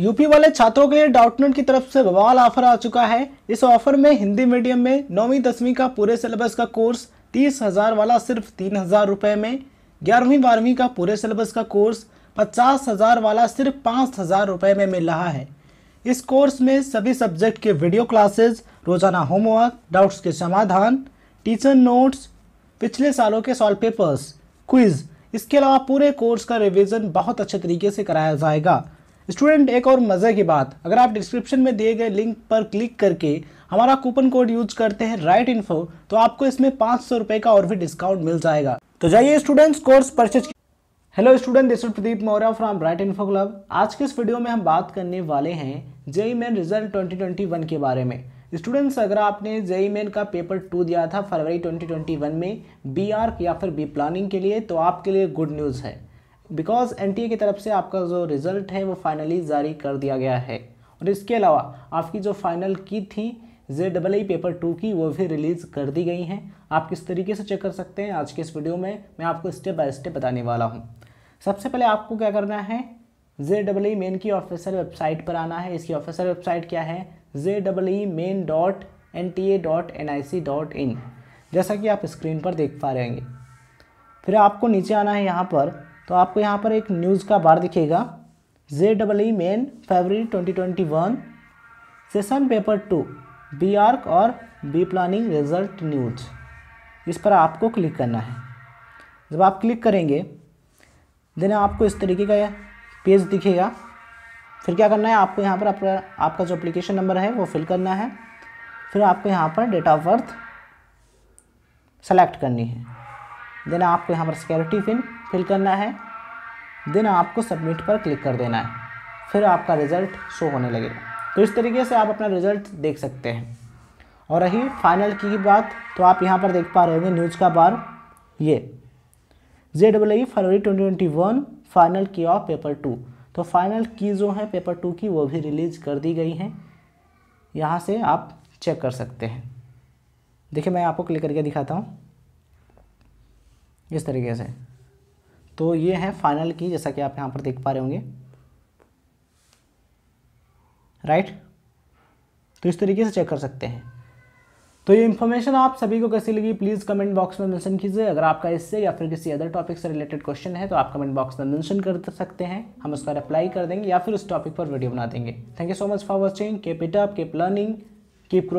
UP वाले छात्रों के लिए डाउटनेट की तरफ से बवाल ऑफर आ चुका है इस ऑफर में हिंदी मीडियम में नौवीं दसवीं का पूरे सिलेबस का कोर्स तीस हज़ार वाला सिर्फ तीन हज़ार रुपये में ग्यारहवीं बारहवीं का पूरे सिलेबस का कोर्स पचास हज़ार वाला सिर्फ पाँच हज़ार रुपये में मिल रहा है इस कोर्स में सभी सब्जेक्ट के वीडियो क्लासेज रोज़ाना होमवर्क डाउट्स के समाधान टीचर नोट्स पिछले सालों के सॉल्व पेपर्स क्विज़ इसके अलावा पूरे कोर्स का रिवीजन बहुत अच्छे तरीके से कराया जाएगा स्टूडेंट एक और मज़े की बात अगर आप डिस्क्रिप्शन में दिए गए लिंक पर क्लिक करके हमारा कूपन कोड यूज करते हैं राइट इन्फो तो आपको इसमें पाँच सौ रुपए का और भी डिस्काउंट मिल जाएगा तो जाइए students course purchase hello student this Pradeep Maurya from right info club आज के इस वीडियो में हम बात करने वाले हैं जेई मेन रिजल्ट ट्वेंटी के बारे में स्टूडेंट्स अगर आपने जेई मेन e का पेपर टू दिया था फरवरी 2021 में बी या फिर बी प्लानिंग के लिए तो आपके लिए गुड न्यूज़ है बिकॉज एन की तरफ से आपका जो रिज़ल्ट है वो फाइनली जारी कर दिया गया है और इसके अलावा आपकी जो फाइनल की थी J double E paper two की वो भी रिलीज़ कर दी गई हैं आप किस तरीके से चेक कर सकते हैं आज के इस वीडियो में मैं आपको स्टेप बाय स्टेप बताने वाला हूँ सबसे पहले आपको क्या करना है जे डबल ई मेन की ऑफिशियल वेबसाइट पर आना है इसकी ऑफिशियल वेबसाइट क्या है J double E main dot N T A dot N I C dot in जैसा कि आप स्क्रीन पर देख पा रहेंगे फिर आपको नीचे आना है यहाँ पर तो आपको यहाँ पर एक न्यूज़ का बार दिखेगा J double E main twenty 2021 session paper two B arch और बी प्लानिंग रिजल्ट न्यूज इस पर आपको क्लिक करना है जब आप क्लिक करेंगे देन आपको इस तरीके का पेज दिखेगा फिर क्या करना है आपको यहाँ पर अपना आपका जो अप्लीकेशन नंबर है वो फिल करना है फिर आपको यहाँ पर डेट ऑफ बर्थ सेलेक्ट करनी है देन आपको यहाँ पर सिक्योरिटी पिन फिल करना है देन आपको सबमिट पर क्लिक कर देना है फिर आपका रिज़ल्ट शो होने लगेगा तो इस तरीके से आप अपना रिज़ल्ट देख सकते हैं और रही फाइनल की बात तो आप यहाँ पर देख पा रहे होंगे न्यूज़ का बार ये जे डबल ई फरवरी ट्वेंटी ट्वेंटी वन फाइनल की ऑफ पेपर टू तो फाइनल की जो है पेपर टू की वो भी रिलीज़ कर दी गई हैं यहाँ से आप चेक कर सकते हैं देखिए मैं आपको क्लिक करके दिखाता हूँ इस तरीके से तो ये है फाइनल की जैसा कि आप यहाँ पर देख पा रहे होंगे राइट तो इस तरीके से चेक कर सकते हैं तो ये इन्फॉर्मेशन आप सभी को कैसी लगी प्लीज़ कमेंट बॉक्स में मेंशन कीजिए अगर आपका इससे या फिर किसी अदर टॉपिक से रिलेटेड क्वेश्चन है तो आप कमेंट बॉक्स में मेंशन कर सकते हैं हम उसका रिप्लाई कर देंगे या फिर उस टॉपिक पर वीडियो बना देंगे thank you so much for watching keep it up keep learning keep